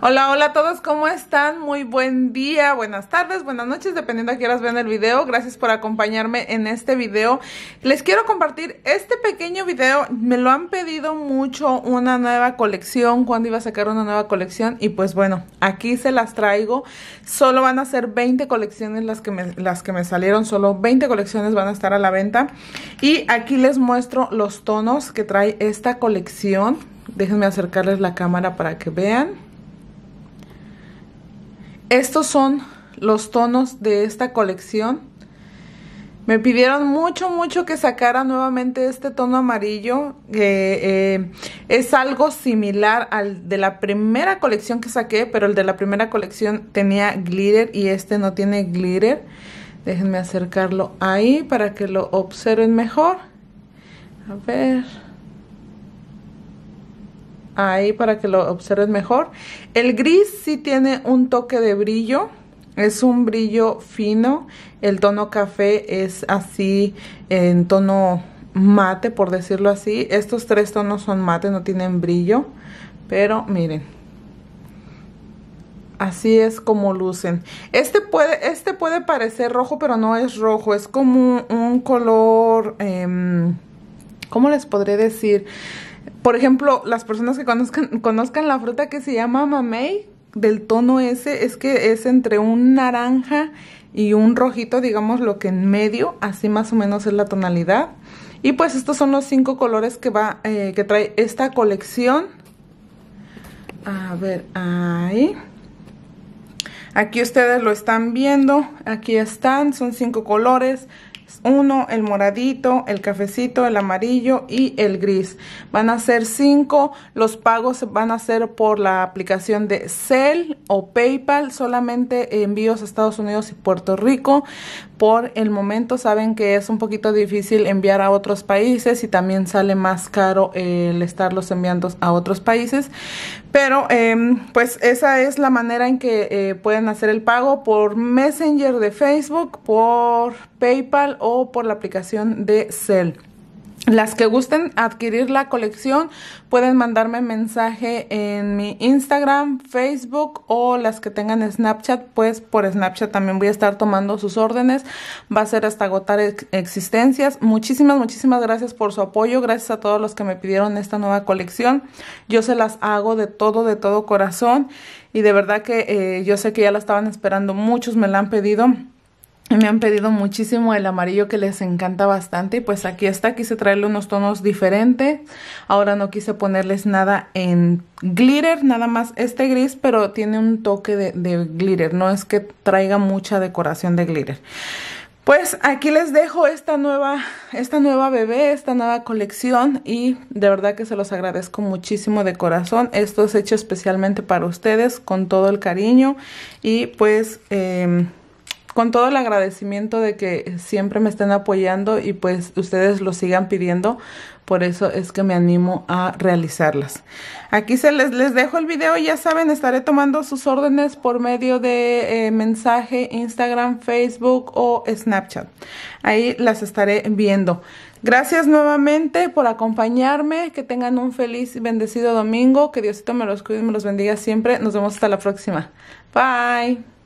Hola, hola a todos, ¿cómo están? Muy buen día, buenas tardes, buenas noches, dependiendo a qué horas vean el video. Gracias por acompañarme en este video. Les quiero compartir este pequeño video. Me lo han pedido mucho una nueva colección, ¿Cuándo iba a sacar una nueva colección. Y pues bueno, aquí se las traigo. Solo van a ser 20 colecciones las que las que me salieron, solo 20 colecciones van a estar a la venta. Y aquí les muestro los tonos que trae esta colección. Déjenme acercarles la cámara para que vean. Estos son los tonos de esta colección. Me pidieron mucho, mucho que sacara nuevamente este tono amarillo. que eh, es algo similar al de la primera colección que saqué, pero el de la primera colección tenía glitter y este no tiene glitter. Déjenme acercarlo ahí para que lo observen mejor. A ver ahí para que lo observen mejor. El gris sí tiene un toque de brillo, es un brillo fino, el tono café es así en tono mate por decirlo así. Estos tres tonos son mate, no tienen brillo, pero miren. Así es como lucen. Este puede, este puede parecer rojo, pero no es rojo. Es como un, color, em, ¿cómo les podré decir? Por ejemplo, las personas que conozcan, conozcan la fruta que se llama mamey, del tono ese, es que es entre un naranja y un rojito, digamos lo que en medio, así más o menos es la tonalidad. Y pues estos son los cinco colores que va, eh, que trae esta colección. A ver, ahí. Aquí ustedes lo están viendo, aquí están, son cinco colores uno, el moradito, el cafecito, el amarillo y el gris. Van a ser cinco. Los pagos van a ser por la aplicación de Cell o PayPal. Solamente envíos a Estados Unidos y Puerto Rico. Por el momento saben que es un poquito difícil enviar a otros países y también sale más caro el estarlos enviando a otros países. Pero em, pues esa es la manera en que eh, pueden hacer el pago por Messenger de Facebook, por PayPal o por la aplicación de Cell. Las que gusten adquirir la colección pueden mandarme mensaje en mi Instagram, Facebook o las que tengan Snapchat, pues por Snapchat también voy a estar tomando sus órdenes. Va a ser hasta agotar existencias. Muchísimas, muchísimas gracias por su apoyo. Gracias a todos los que me pidieron esta nueva colección. Yo se las hago de todo, de todo corazón. Y de verdad que eh, yo sé que ya la estaban esperando. Muchos me la han pedido. Me han pedido muchísimo el amarillo que les encanta bastante. Y Pues aquí está, quise traerle unos tonos diferentes. Ahora no quise ponerles nada en glitter, nada más este gris, pero tiene un toque de, glitter. No es que traiga mucha decoración de glitter. Pues aquí les dejo esta nueva, esta nueva bebé, esta nueva colección y de verdad que se los agradezco muchísimo de corazón. Esto es hecho especialmente para ustedes con todo el cariño y pues... Em, con todo el agradecimiento de que siempre me estén apoyando y pues ustedes lo sigan pidiendo. Por eso es que me animo a realizarlas. Aquí se les, les dejo el video. Ya saben, estaré tomando sus órdenes por medio de eh, mensaje, Instagram, Facebook o Snapchat. Ahí las estaré viendo. Gracias nuevamente por acompañarme. Que tengan un feliz y bendecido domingo. Que Diosito me los cuide y me los bendiga siempre. Nos vemos hasta la próxima. Bye.